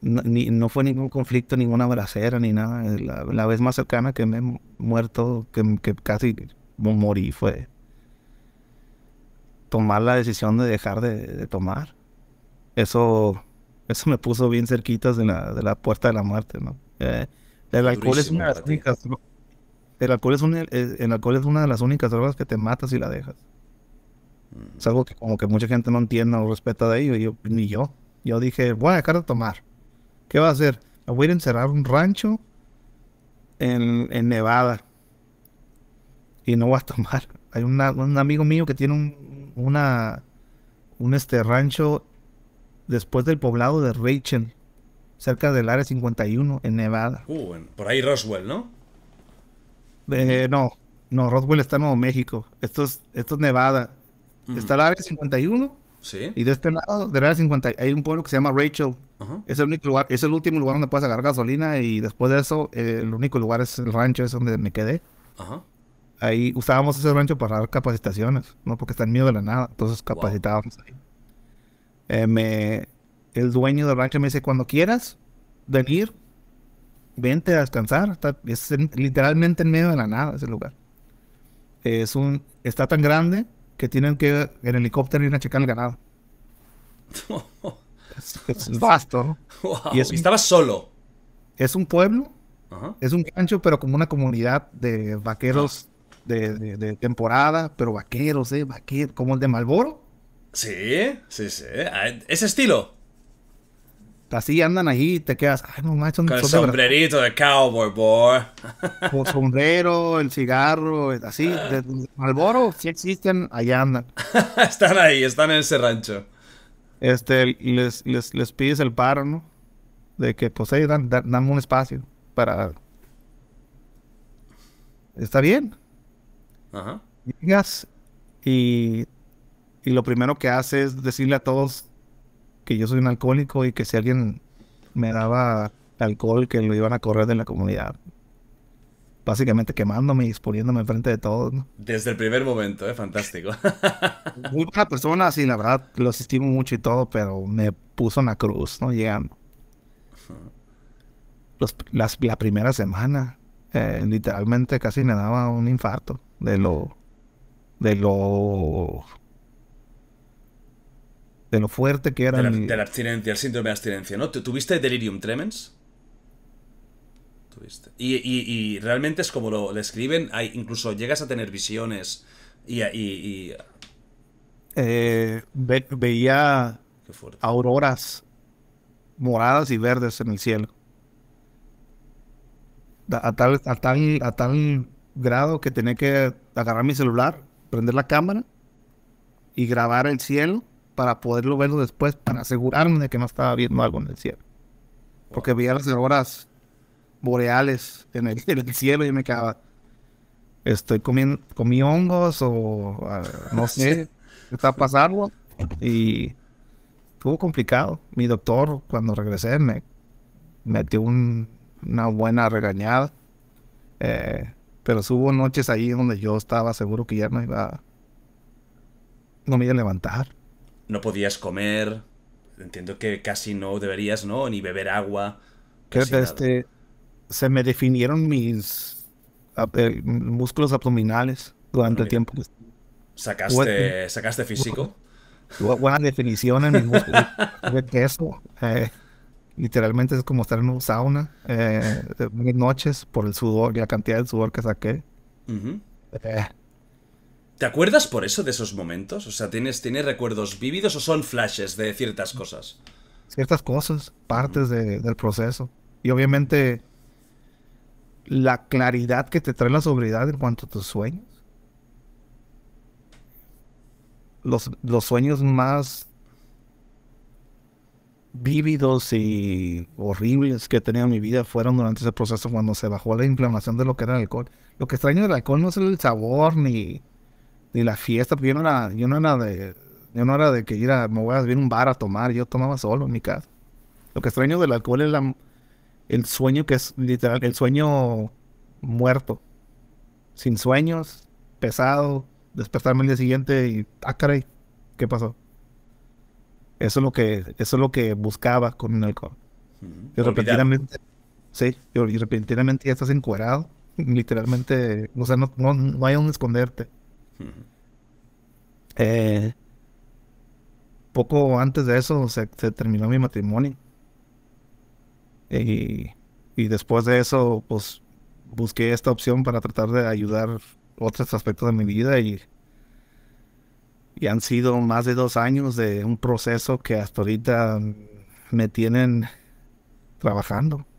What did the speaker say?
No, fue ningún conflicto, ninguna bracera ni nada. La, vez más cercana que me he muerto, que, casi morí, fue tomar la decisión de dejar de, tomar. Eso, eso me puso bien cerquitas de la, puerta de la muerte, eh, el alcohol es una de las únicas el es el, alcohol es una de las únicas drogas que te matas y la dejas. Es algo que como que mucha gente no entiende o respeta de ello, ni yo. Yo dije, voy a dejar de tomar. ¿Qué va a hacer? Me voy a encerrar un rancho en, Nevada. Y no voy a tomar. Hay un amigo mío que tiene un, una, un este rancho después del poblado de Rachel, cerca del área 51 en Nevada. Uh, por ahí Roswell, ¿no? Eh, no, no, Roswell está en Nuevo México. Esto es, esto es Nevada. Mm. Está el área 51 y de este lado, de la 50, hay un pueblo que se llama Rachel. Es el único lugar, es el último lugar donde puedes agarrar gasolina y después de eso, el único lugar es el rancho, es donde me quedé. Ajá. Ahí usábamos ese rancho para dar capacitaciones, no porque está en medio de la nada, entonces capacitábamos ahí. Eh, me, el dueño del rancho me dice, cuando quieras venir, vente a descansar. Está, es literalmente en medio de la nada ese lugar. Es un, está tan grande que tienen que en helicóptero ir a checar el ganado. es, vasto. Y, estaba solo. Es un pueblo, es un gancho, pero como una comunidad de vaqueros ah. de, temporada, pero vaqueros, ¿eh? Vaqueros, como el de Malboro. Sí, sí, sí. Ah, Ese estilo así andan ahí te quedas, ay, no Con el sombrerito de, cowboy, boy. sombrero, el cigarro, así, ah. de, si existen, allá andan. están ahí, están en ese rancho. Este, les, les, pides el paro, ¿no? De que, pues, ellos dan, un espacio para... Está bien. Ajá. y, y lo primero que hace es decirle a todos que yo soy un alcohólico y que si alguien me daba alcohol, que lo iban a correr de la comunidad. Básicamente quemándome y exponiéndome enfrente de todos. Desde el primer momento, ¿eh? fantástico. Muy persona, sí, la verdad, los estimo mucho y todo, pero me puso una cruz, ¿no? Llegando. la primera semana, eh, literalmente casi me daba un infarto de lo. de lo de lo fuerte que era. la, el... abstinencia, el síndrome de abstinencia, ¿no? ¿Tuviste delirium tremens? Tuviste. Y, realmente es como lo, lo escriben, hay, incluso llegas a tener visiones y... Eh, veía auroras moradas y verdes en el cielo. A tal, a tal grado que tenía que agarrar mi celular, prender la cámara y grabar el cielo para poderlo verlo después, para asegurarme de que no estaba viendo algo en el cielo. Porque veía las horas boreales en el, cielo y me quedaba, estoy comiendo, comí hongos o ah, no sé, está pasando. Y estuvo complicado. Mi doctor, cuando regresé, me metió una buena regañada. Eh, pero hubo noches ahí donde yo estaba seguro que ya no iba, no me iba a levantar no podías comer, entiendo que casi no deberías, ¿no? Ni beber agua. Creo que este, se me definieron mis eh, músculos abdominales durante el tiempo. ¿Sacaste, estuve. ¿sacaste eh, físico? Buena definición en mis músculos. Eh, literalmente es como estar en un sauna. Eh, noches por el sudor y la cantidad de sudor que saqué. ¿Te acuerdas por eso de esos momentos? O sea, ¿tienes, recuerdos vívidos o son flashes de ciertas cosas? Ciertas cosas, partes del proceso. Y obviamente la claridad que te trae la sobriedad en cuanto a tus sueños. Los, los sueños más vívidos y horribles que he tenido en mi vida fueron durante ese proceso cuando se bajó la inflamación de lo que era el alcohol. Lo que extraño del alcohol no es el sabor ni ni la fiesta, porque yo no era, yo no era de, yo no era de que ir a, me voy a ir a un bar a tomar, yo tomaba solo en mi casa. Lo que extraño del alcohol es la, el sueño que es literal, el sueño muerto, sin sueños, pesado, despertarme el día siguiente y, ah, caray, ¿qué pasó? Eso es lo que, eso es lo que buscaba con el alcohol. Y repentinamente, sí, y repentinamente ya estás encuerado, literalmente, o sea, no, no, no hay donde esconderte. Eh, poco antes de eso se, terminó mi matrimonio. Y, después de eso, pues busqué esta opción para tratar de ayudar otros aspectos de mi vida y, y han sido más de dos años de un proceso que hasta ahorita me tienen trabajando.